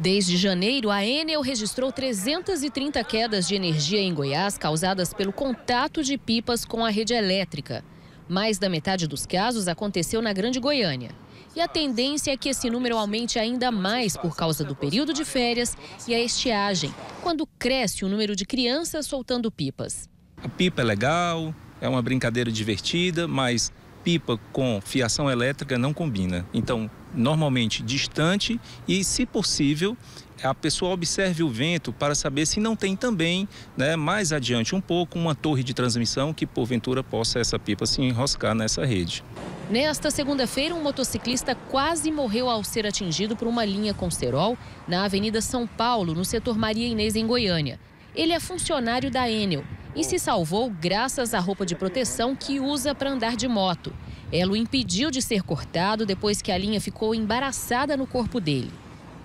Desde janeiro, a Enel registrou 330 quedas de energia em Goiás causadas pelo contato de pipas com a rede elétrica. Mais da metade dos casos aconteceu na Grande Goiânia. E a tendência é que esse número aumente ainda mais por causa do período de férias e a estiagem, quando cresce o número de crianças soltando pipas. A pipa é legal, é uma brincadeira divertida, mas pipa com fiação elétrica não combina. Então, normalmente distante e, se possível, a pessoa observe o vento para saber se não tem também, né, mais adiante um pouco, uma torre de transmissão que porventura possa essa pipa se enroscar nessa rede. Nesta segunda-feira, um motociclista quase morreu ao ser atingido por uma linha com cerol na Avenida São Paulo, no setor Maria Inês, em Goiânia. Ele é funcionário da Enel e se salvou graças à roupa de proteção que usa para andar de moto. Ela o impediu de ser cortado depois que a linha ficou embaraçada no corpo dele.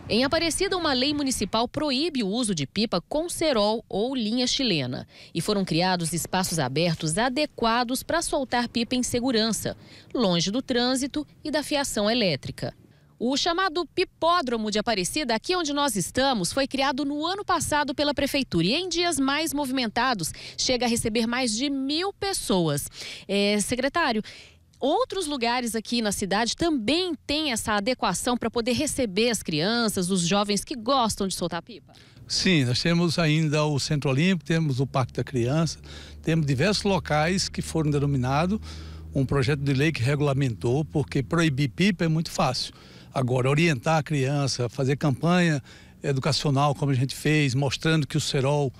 Em Aparecida, uma lei municipal proíbe o uso de pipa com cerol ou linha chilena. E foram criados espaços abertos adequados para soltar pipa em segurança, longe do trânsito e da fiação elétrica. O chamado Pipódromo de Aparecida, aqui onde nós estamos, foi criado no ano passado pela Prefeitura e em dias mais movimentados chega a receber mais de mil pessoas. É, secretário, outros lugares aqui na cidade também têm essa adequação para poder receber as crianças, os jovens que gostam de soltar pipa? Sim, nós temos ainda o Centro Olímpico, temos o Parque da Criança, temos diversos locais que foram denominados um projeto de lei que regulamentou, porque proibir pipa é muito fácil. Agora, orientar a criança, fazer campanha educacional, como a gente fez, mostrando que o cerol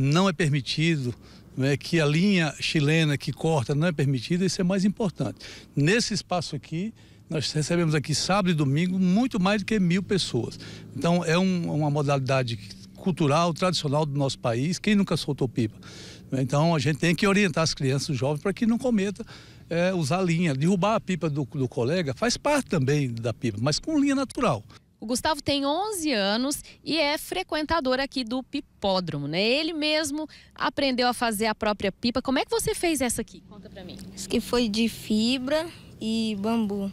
não é permitido, né, que a linha chilena que corta não é permitida, isso é mais importante. Nesse espaço aqui, nós recebemos aqui sábado e domingo muito mais do que mil pessoas. Então é um, uma modalidade cultural, tradicional do nosso país. Quem nunca soltou pipa? Então a gente tem que orientar as crianças, os jovens, para que não cometa é, usar linha. Derrubar a pipa do, do colega faz parte também da pipa, mas com linha natural. O Gustavo tem 11 anos e é frequentador aqui do Pipódromo, né? Ele mesmo aprendeu a fazer a própria pipa. Como é que você fez essa aqui? Conta pra mim. Isso que foi de fibra e bambu.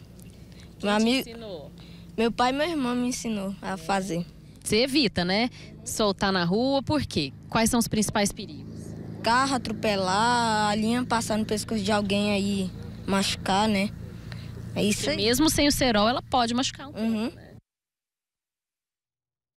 Quem meu, te ensinou? meu pai e meu irmão me ensinou a fazer. Você evita, né? Soltar na rua, por quê? Quais são os principais perigos? Carro atropelar, a linha passar no pescoço de alguém aí, machucar, né? É isso aí. Mesmo sem o cerol, ela pode machucar um pouco, uhum. né?